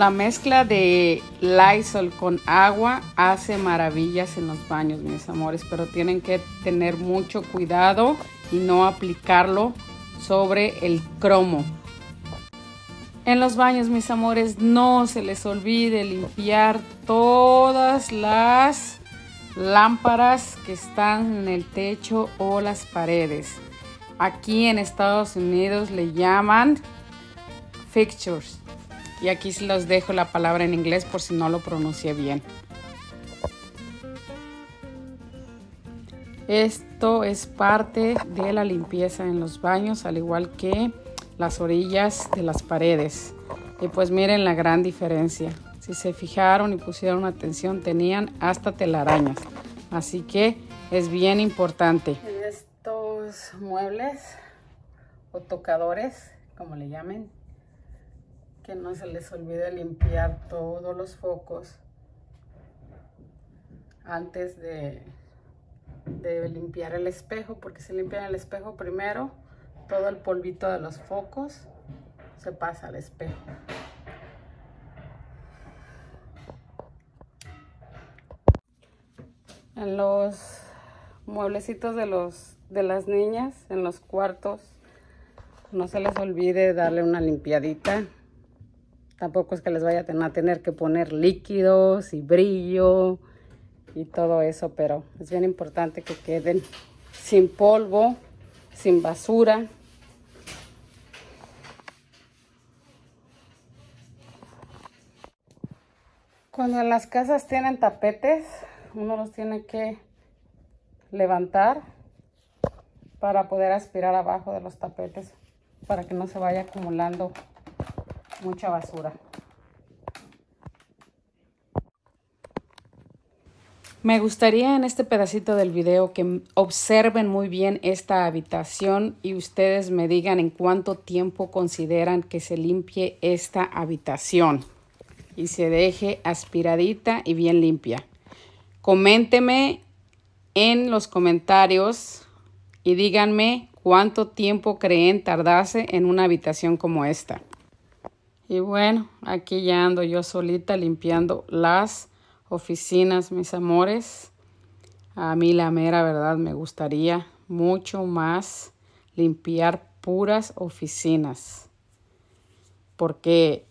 La mezcla de Lysol con agua hace maravillas en los baños, mis amores, pero tienen que tener mucho cuidado y no aplicarlo sobre el cromo. En los baños, mis amores, no se les olvide limpiar todas las lámparas que están en el techo o las paredes. Aquí en Estados Unidos le llaman fixtures. Y aquí se los dejo la palabra en inglés por si no lo pronuncié bien. Esto es parte de la limpieza en los baños, al igual que las orillas de las paredes. Y pues miren la gran diferencia. Si se fijaron y pusieron atención, tenían hasta telarañas. Así que es bien importante. Estos muebles o tocadores, como le llamen, no se les olvide limpiar todos los focos antes de, de limpiar el espejo, porque si limpian el espejo primero, todo el polvito de los focos se pasa al espejo. En los mueblecitos de, los, de las niñas, en los cuartos, no se les olvide darle una limpiadita. Tampoco es que les vaya a tener que poner líquidos y brillo y todo eso, pero es bien importante que queden sin polvo, sin basura. Cuando las casas tienen tapetes, uno los tiene que levantar para poder aspirar abajo de los tapetes para que no se vaya acumulando mucha basura. Me gustaría en este pedacito del video que observen muy bien esta habitación y ustedes me digan en cuánto tiempo consideran que se limpie esta habitación y se deje aspiradita y bien limpia. Coménteme en los comentarios y díganme cuánto tiempo creen tardarse en una habitación como esta. Y bueno, aquí ya ando yo solita limpiando las oficinas, mis amores. A mí la mera verdad me gustaría mucho más limpiar puras oficinas. Porque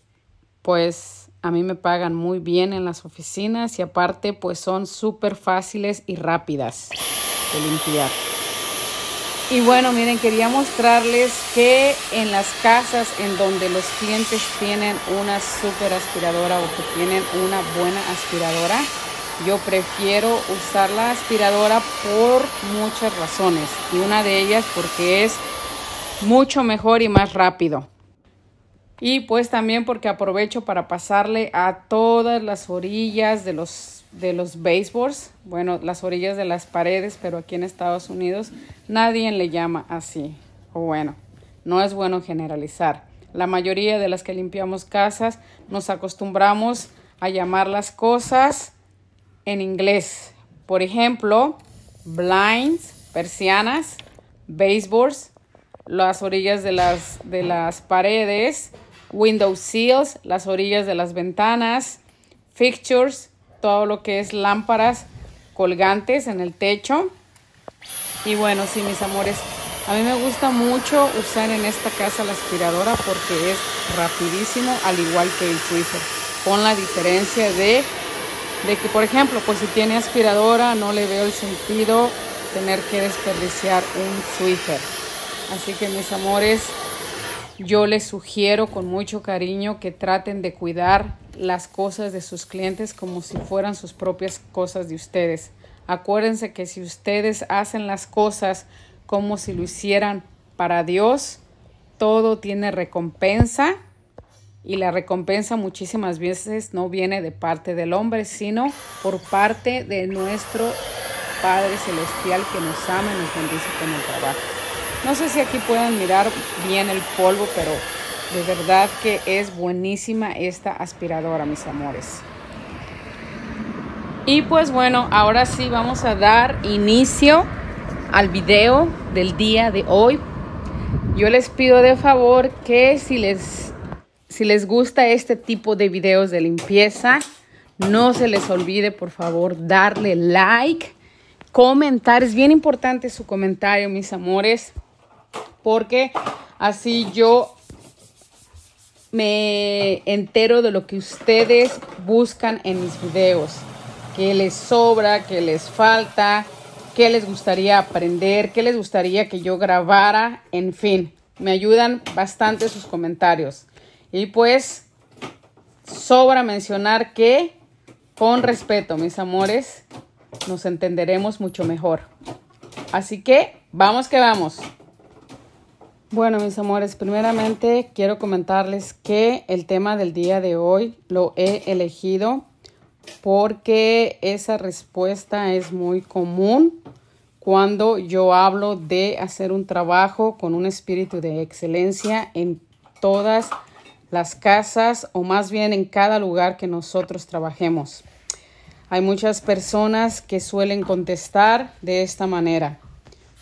pues a mí me pagan muy bien en las oficinas y aparte pues son súper fáciles y rápidas de limpiar. Y bueno, miren, quería mostrarles que en las casas en donde los clientes tienen una super aspiradora o que tienen una buena aspiradora, yo prefiero usar la aspiradora por muchas razones. Y una de ellas porque es mucho mejor y más rápido. Y pues también porque aprovecho para pasarle a todas las orillas de los de los baseboards, bueno, las orillas de las paredes, pero aquí en Estados Unidos nadie le llama así. O bueno, no es bueno generalizar. La mayoría de las que limpiamos casas nos acostumbramos a llamar las cosas en inglés. Por ejemplo, blinds, persianas, baseboards, las orillas de las, de las paredes, window seals, las orillas de las ventanas, fixtures, todo lo que es lámparas colgantes en el techo. Y bueno, sí, mis amores, a mí me gusta mucho usar en esta casa la aspiradora porque es rapidísimo, al igual que el Twitter. Con la diferencia de, de que, por ejemplo, pues si tiene aspiradora, no le veo el sentido tener que desperdiciar un Swiffer. Así que mis amores, yo les sugiero con mucho cariño que traten de cuidar las cosas de sus clientes como si fueran sus propias cosas de ustedes. Acuérdense que si ustedes hacen las cosas como si lo hicieran para Dios, todo tiene recompensa y la recompensa muchísimas veces no viene de parte del hombre, sino por parte de nuestro Padre Celestial que nos ama y nos bendice con el trabajo. No sé si aquí pueden mirar bien el polvo, pero de verdad que es buenísima esta aspiradora, mis amores. Y pues bueno, ahora sí vamos a dar inicio al video del día de hoy. Yo les pido de favor que si les, si les gusta este tipo de videos de limpieza, no se les olvide por favor darle like, comentar. Es bien importante su comentario, mis amores, porque así yo me entero de lo que ustedes buscan en mis videos, qué les sobra, qué les falta, qué les gustaría aprender, qué les gustaría que yo grabara, en fin, me ayudan bastante sus comentarios. Y pues, sobra mencionar que, con respeto, mis amores, nos entenderemos mucho mejor. Así que, vamos que vamos. Bueno, mis amores, primeramente quiero comentarles que el tema del día de hoy lo he elegido porque esa respuesta es muy común cuando yo hablo de hacer un trabajo con un espíritu de excelencia en todas las casas o más bien en cada lugar que nosotros trabajemos. Hay muchas personas que suelen contestar de esta manera.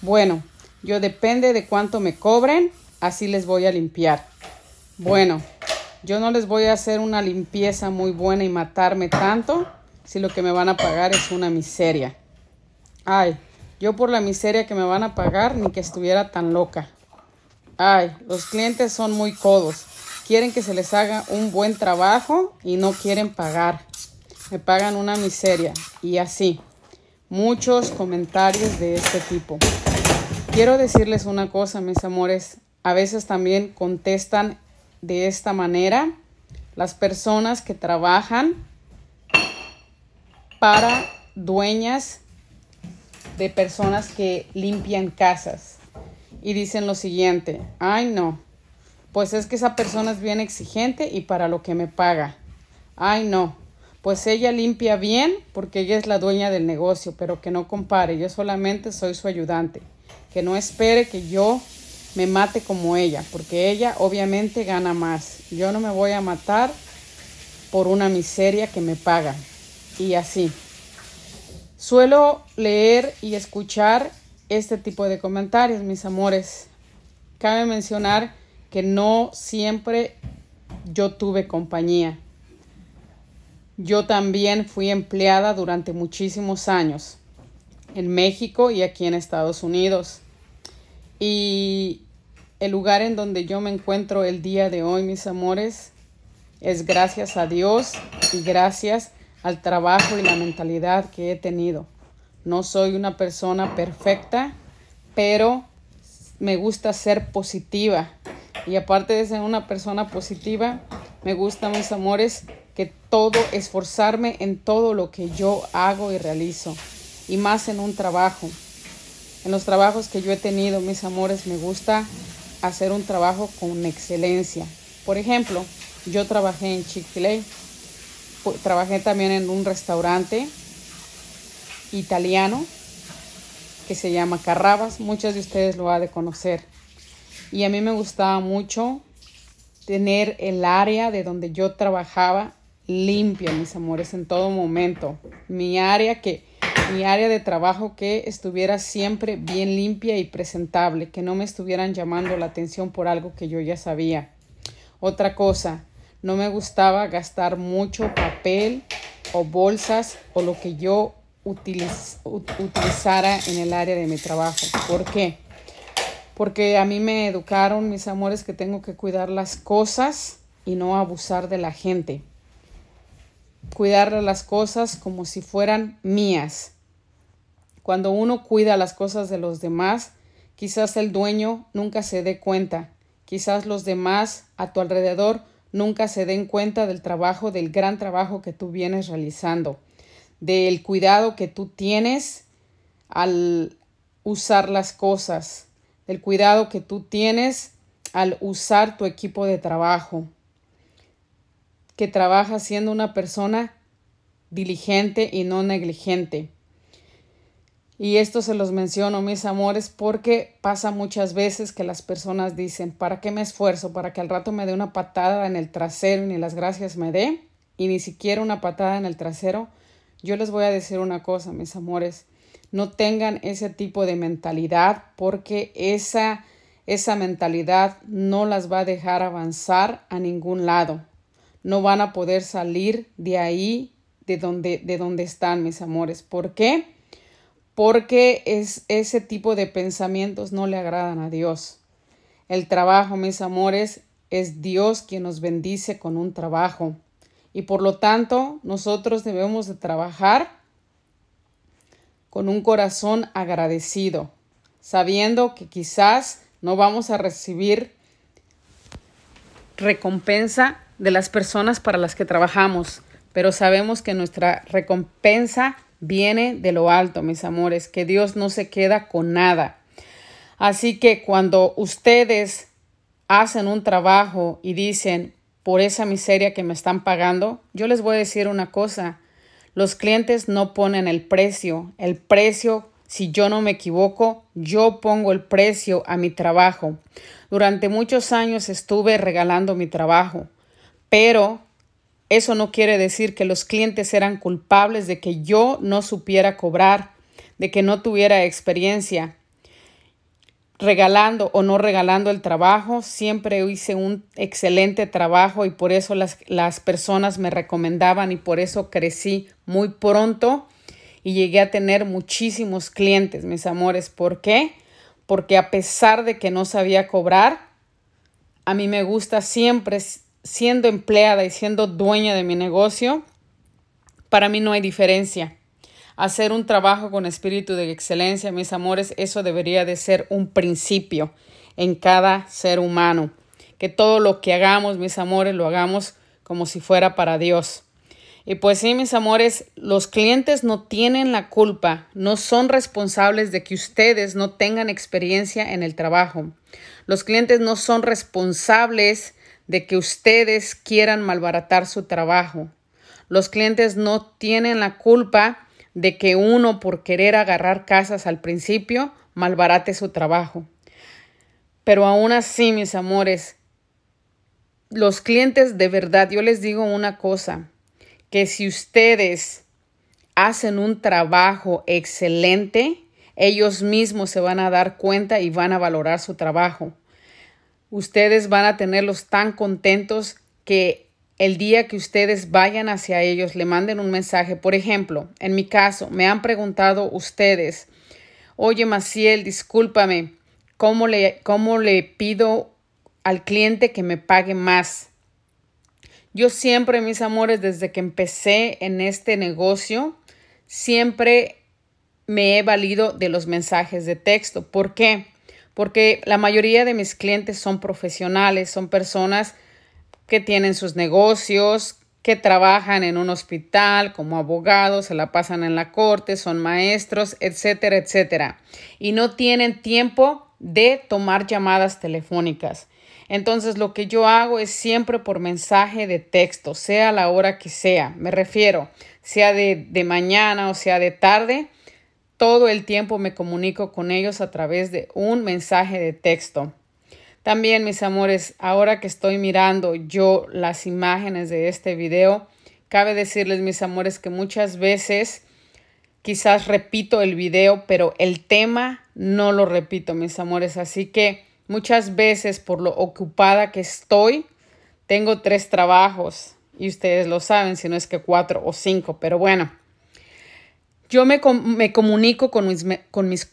Bueno, yo depende de cuánto me cobren, así les voy a limpiar. Bueno, yo no les voy a hacer una limpieza muy buena y matarme tanto si lo que me van a pagar es una miseria. Ay, yo por la miseria que me van a pagar ni que estuviera tan loca. Ay, los clientes son muy codos. Quieren que se les haga un buen trabajo y no quieren pagar. Me pagan una miseria y así. Muchos comentarios de este tipo. Quiero decirles una cosa, mis amores. A veces también contestan de esta manera las personas que trabajan para dueñas de personas que limpian casas y dicen lo siguiente, ay no, pues es que esa persona es bien exigente y para lo que me paga. Ay no, pues ella limpia bien porque ella es la dueña del negocio, pero que no compare, yo solamente soy su ayudante que no espere que yo me mate como ella, porque ella obviamente gana más. Yo no me voy a matar por una miseria que me paga. Y así. Suelo leer y escuchar este tipo de comentarios, mis amores. Cabe mencionar que no siempre yo tuve compañía. Yo también fui empleada durante muchísimos años en México y aquí en Estados Unidos. Y el lugar en donde yo me encuentro el día de hoy, mis amores, es gracias a Dios y gracias al trabajo y la mentalidad que he tenido. No soy una persona perfecta, pero me gusta ser positiva. Y aparte de ser una persona positiva, me gusta, mis amores, que todo, esforzarme en todo lo que yo hago y realizo. Y más en un trabajo. En los trabajos que yo he tenido, mis amores, me gusta hacer un trabajo con excelencia. Por ejemplo, yo trabajé en Chick-fil-A, trabajé también en un restaurante italiano que se llama Carrabas, muchos de ustedes lo ha de conocer. Y a mí me gustaba mucho tener el área de donde yo trabajaba limpia, mis amores, en todo momento. Mi área que mi área de trabajo que estuviera siempre bien limpia y presentable, que no me estuvieran llamando la atención por algo que yo ya sabía. Otra cosa, no me gustaba gastar mucho papel o bolsas o lo que yo utilizara en el área de mi trabajo. ¿Por qué? Porque a mí me educaron, mis amores, que tengo que cuidar las cosas y no abusar de la gente cuidar las cosas como si fueran mías. Cuando uno cuida las cosas de los demás, quizás el dueño nunca se dé cuenta, quizás los demás a tu alrededor nunca se den cuenta del trabajo, del gran trabajo que tú vienes realizando, del cuidado que tú tienes al usar las cosas, del cuidado que tú tienes al usar tu equipo de trabajo, que trabaja siendo una persona diligente y no negligente. Y esto se los menciono, mis amores, porque pasa muchas veces que las personas dicen, ¿para qué me esfuerzo? ¿Para que al rato me dé una patada en el trasero y ni las gracias me dé? Y ni siquiera una patada en el trasero. Yo les voy a decir una cosa, mis amores, no tengan ese tipo de mentalidad porque esa, esa mentalidad no las va a dejar avanzar a ningún lado. No van a poder salir de ahí, de donde, de donde están, mis amores. ¿Por qué? porque es, ese tipo de pensamientos no le agradan a Dios. El trabajo, mis amores, es Dios quien nos bendice con un trabajo y por lo tanto nosotros debemos de trabajar con un corazón agradecido, sabiendo que quizás no vamos a recibir recompensa de las personas para las que trabajamos, pero sabemos que nuestra recompensa viene de lo alto, mis amores, que Dios no se queda con nada. Así que cuando ustedes hacen un trabajo y dicen, por esa miseria que me están pagando, yo les voy a decir una cosa, los clientes no ponen el precio, el precio si yo no me equivoco, yo pongo el precio a mi trabajo. Durante muchos años estuve regalando mi trabajo, pero eso no quiere decir que los clientes eran culpables de que yo no supiera cobrar, de que no tuviera experiencia. Regalando o no regalando el trabajo, siempre hice un excelente trabajo y por eso las, las personas me recomendaban y por eso crecí muy pronto y llegué a tener muchísimos clientes, mis amores. ¿Por qué? Porque a pesar de que no sabía cobrar, a mí me gusta siempre siendo empleada y siendo dueña de mi negocio, para mí no hay diferencia. Hacer un trabajo con espíritu de excelencia, mis amores, eso debería de ser un principio en cada ser humano. Que todo lo que hagamos, mis amores, lo hagamos como si fuera para Dios. Y pues sí, mis amores, los clientes no tienen la culpa, no son responsables de que ustedes no tengan experiencia en el trabajo. Los clientes no son responsables de que ustedes quieran malbaratar su trabajo. Los clientes no tienen la culpa de que uno por querer agarrar casas al principio malbarate su trabajo. Pero aún así, mis amores, los clientes de verdad, yo les digo una cosa, que si ustedes hacen un trabajo excelente, ellos mismos se van a dar cuenta y van a valorar su trabajo ustedes van a tenerlos tan contentos que el día que ustedes vayan hacia ellos le manden un mensaje. Por ejemplo, en mi caso, me han preguntado ustedes, oye Maciel, discúlpame, ¿cómo le, cómo le pido al cliente que me pague más? Yo siempre, mis amores, desde que empecé en este negocio, siempre me he valido de los mensajes de texto. ¿Por qué? porque la mayoría de mis clientes son profesionales, son personas que tienen sus negocios, que trabajan en un hospital como abogados, se la pasan en la corte, son maestros, etcétera, etcétera. Y no tienen tiempo de tomar llamadas telefónicas. Entonces lo que yo hago es siempre por mensaje de texto, sea la hora que sea. Me refiero, sea de, de mañana o sea de tarde, todo el tiempo me comunico con ellos a través de un mensaje de texto. También, mis amores, ahora que estoy mirando yo las imágenes de este video, cabe decirles, mis amores, que muchas veces quizás repito el video, pero el tema no lo repito, mis amores. Así que muchas veces por lo ocupada que estoy, tengo tres trabajos y ustedes lo saben, si no es que cuatro o cinco, pero bueno. Yo me, comunico con mis, con mis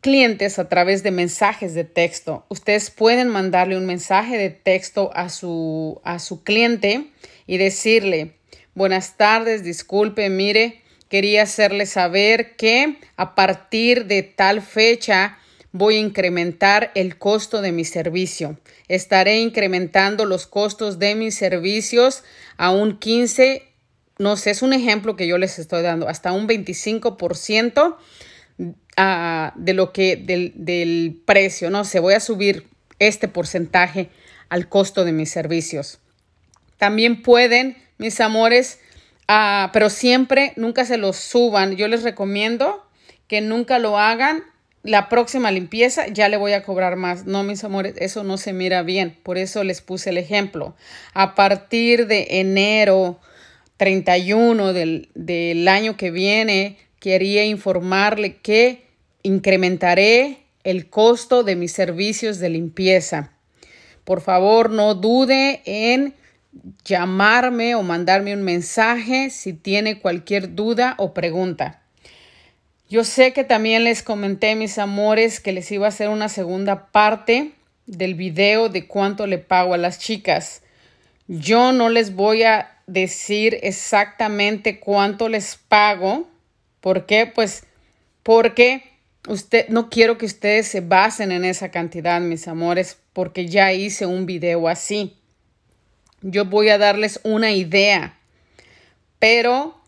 clientes a través de mensajes de texto. Ustedes pueden mandarle un mensaje de texto a su, a su cliente y decirle, buenas tardes, disculpe, mire, quería hacerle saber que a partir de tal fecha voy a incrementar el costo de mi servicio. Estaré incrementando los costos de mis servicios a un 15 no sé, es un ejemplo que yo les estoy dando, hasta un 25% ah, de lo que, del, precio, no sé, voy a subir este porcentaje al costo de mis servicios. También pueden, mis amores, ah, pero siempre, nunca se los suban. Yo les recomiendo que nunca lo hagan. La próxima limpieza ya le voy a cobrar más. No, mis amores, eso no se mira bien. Por eso les puse el ejemplo. A partir de enero 31 del, del año que viene, quería informarle que incrementaré el costo de mis servicios de limpieza. Por favor, no dude en llamarme o mandarme un mensaje si tiene cualquier duda o pregunta. Yo sé que también les comenté, mis amores, que les iba a hacer una segunda parte del video de cuánto le pago a las chicas. Yo no les voy a decir exactamente cuánto les pago. porque Pues porque usted, no quiero que ustedes se basen en esa cantidad, mis amores, porque ya hice un video así. Yo voy a darles una idea, pero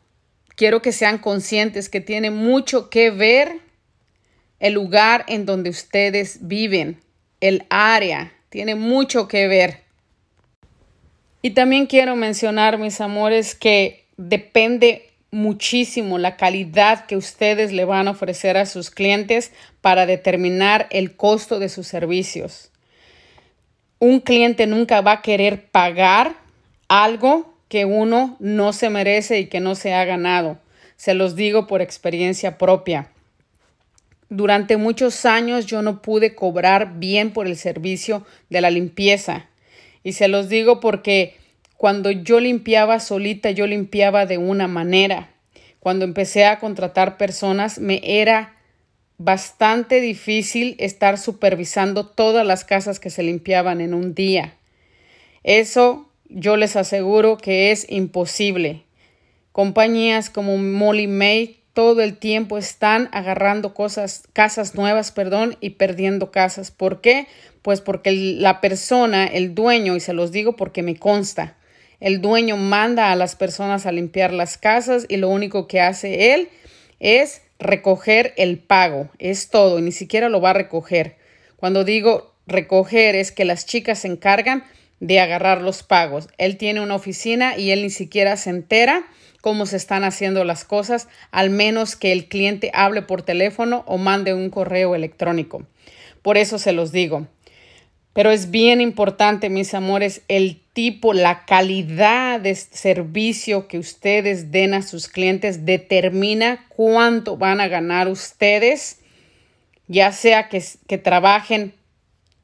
quiero que sean conscientes que tiene mucho que ver el lugar en donde ustedes viven, el área, tiene mucho que ver. Y también quiero mencionar, mis amores, que depende muchísimo la calidad que ustedes le van a ofrecer a sus clientes para determinar el costo de sus servicios. Un cliente nunca va a querer pagar algo que uno no se merece y que no se ha ganado. Se los digo por experiencia propia. Durante muchos años yo no pude cobrar bien por el servicio de la limpieza. Y se los digo porque cuando yo limpiaba solita, yo limpiaba de una manera. Cuando empecé a contratar personas, me era bastante difícil estar supervisando todas las casas que se limpiaban en un día. Eso yo les aseguro que es imposible. Compañías como Molly Make todo el tiempo están agarrando cosas, casas nuevas, perdón, y perdiendo casas. ¿Por qué? Pues porque la persona, el dueño, y se los digo porque me consta, el dueño manda a las personas a limpiar las casas y lo único que hace él es recoger el pago, es todo, y ni siquiera lo va a recoger. Cuando digo recoger es que las chicas se encargan de agarrar los pagos. Él tiene una oficina y él ni siquiera se entera cómo se están haciendo las cosas, al menos que el cliente hable por teléfono o mande un correo electrónico. Por eso se los digo. Pero es bien importante, mis amores, el tipo, la calidad de servicio que ustedes den a sus clientes determina cuánto van a ganar ustedes, ya sea que, trabajen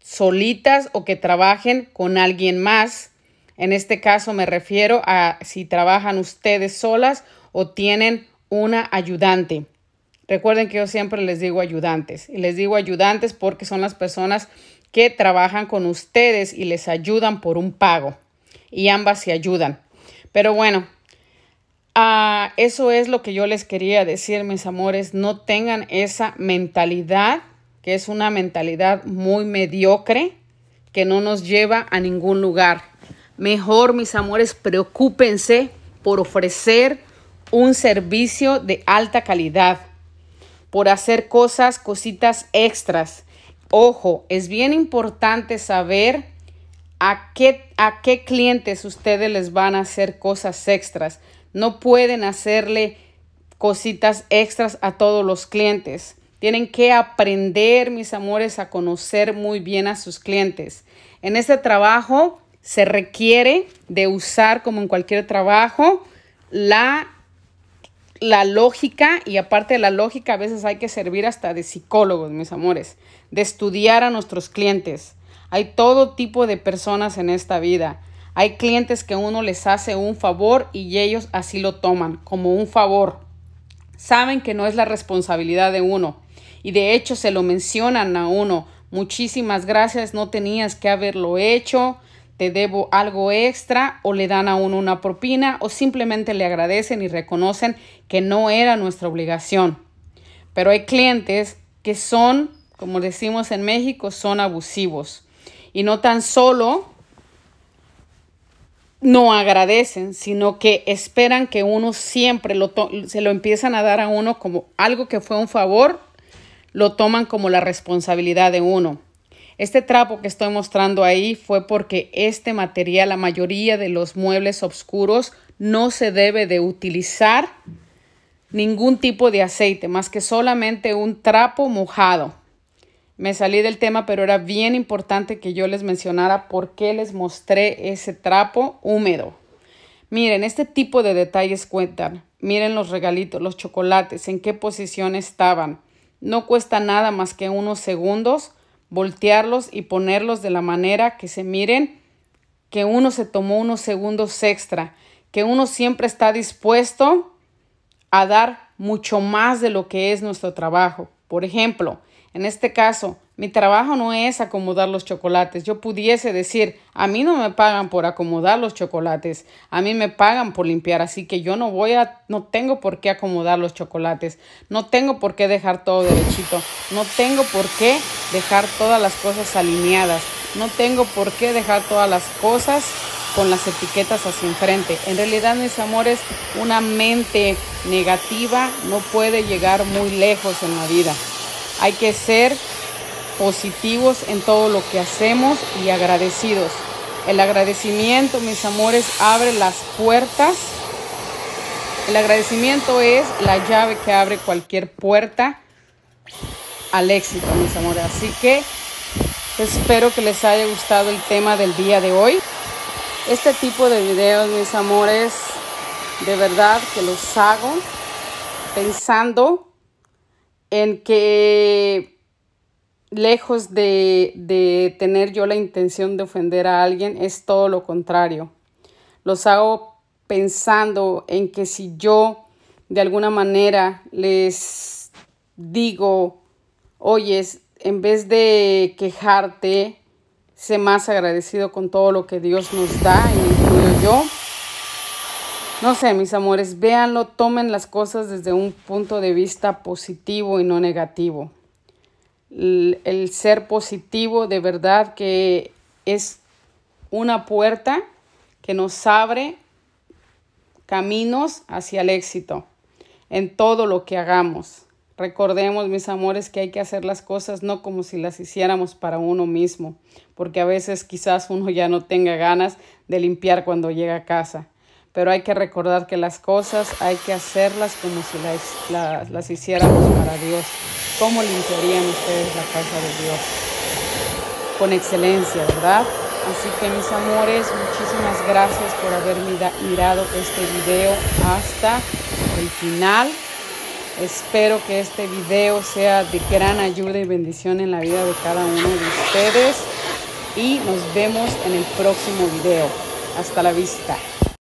solitas o que trabajen con alguien más en este caso me refiero a si trabajan ustedes solas o tienen una ayudante. Recuerden que yo siempre les digo ayudantes y les digo ayudantes porque son las personas que trabajan con ustedes y les ayudan por un pago y ambas se ayudan. Pero bueno, ah, eso es lo que yo les quería decir, mis amores. No tengan esa mentalidad que es una mentalidad muy mediocre que no nos lleva a ningún lugar. Mejor, mis amores, preocúpense por ofrecer un servicio de alta calidad, por hacer cosas, cositas extras. Ojo, es bien importante saber a qué, a qué clientes ustedes les van a hacer cosas extras. No pueden hacerle cositas extras a todos los clientes. Tienen que aprender, mis amores, a conocer muy bien a sus clientes. En este trabajo se requiere de usar, como en cualquier trabajo, la, la lógica y aparte de la lógica a veces hay que servir hasta de psicólogos, mis amores, de estudiar a nuestros clientes. Hay todo tipo de personas en esta vida. Hay clientes que uno les hace un favor y ellos así lo toman, como un favor. Saben que no es la responsabilidad de uno. Y de hecho se lo mencionan a uno. Muchísimas gracias, no tenías que haberlo hecho te debo algo extra o le dan a uno una propina o simplemente le agradecen y reconocen que no era nuestra obligación. Pero hay clientes que son, como decimos en México, son abusivos. Y no tan solo no agradecen, sino que esperan que uno siempre se lo empiezan a dar a uno como algo que fue un favor, lo toman como la responsabilidad de uno. Este trapo que estoy mostrando ahí fue porque este material, la mayoría de los muebles oscuros, no se debe de utilizar ningún tipo de aceite, más que solamente un trapo mojado. Me salí del tema, pero era bien importante que yo les mencionara por qué les mostré ese trapo húmedo. Miren, este tipo de detalles cuentan. Miren los regalitos, los chocolates, en qué posición estaban. No cuesta nada más que unos segundos voltearlos y ponerlos de la manera que se miren que uno se tomó unos segundos extra, que uno siempre está dispuesto a dar mucho más de lo que es nuestro trabajo. Por ejemplo, en este caso, mi trabajo no es acomodar los chocolates. Yo pudiese decir, a mí no me pagan por acomodar los chocolates, a mí me pagan por limpiar, así que yo no voy a, no tengo por qué acomodar los chocolates, no tengo por qué dejar todo derechito, no tengo por qué dejar todas las cosas alineadas, no tengo por qué dejar todas las cosas con las etiquetas hacia enfrente. En realidad, mis amores, una mente negativa no puede llegar muy lejos en la vida. Hay que ser positivos en todo lo que hacemos y agradecidos. El agradecimiento, mis amores, abre las puertas. El agradecimiento es la llave que abre cualquier puerta al éxito, mis amores. Así que espero que les haya gustado el tema del día de hoy. Este tipo de videos, mis amores, de verdad que los hago pensando en que lejos de, tener yo la intención de ofender a alguien, es todo lo contrario. Los hago pensando en que si yo de alguna manera les digo, oyes, en vez de quejarte, sé más agradecido con todo lo que Dios nos da, y yo. No sé, mis amores, véanlo, tomen las cosas desde un punto de vista positivo y no negativo el, ser positivo de verdad que es una puerta que nos abre caminos hacia el éxito en todo lo que hagamos. Recordemos, mis amores, que hay que hacer las cosas no como si las hiciéramos para uno mismo, porque a veces quizás uno ya no tenga ganas de limpiar cuando llega a casa pero hay que recordar que las cosas hay que hacerlas como si las, las, hiciéramos para Dios. ¿Cómo limpiarían ustedes la casa de Dios? Con excelencia, ¿verdad? Así que mis amores, muchísimas gracias por haber mirado este video hasta el final. Espero que este video sea de gran ayuda y bendición en la vida de cada uno de ustedes. Y nos vemos en el próximo video. Hasta la vista.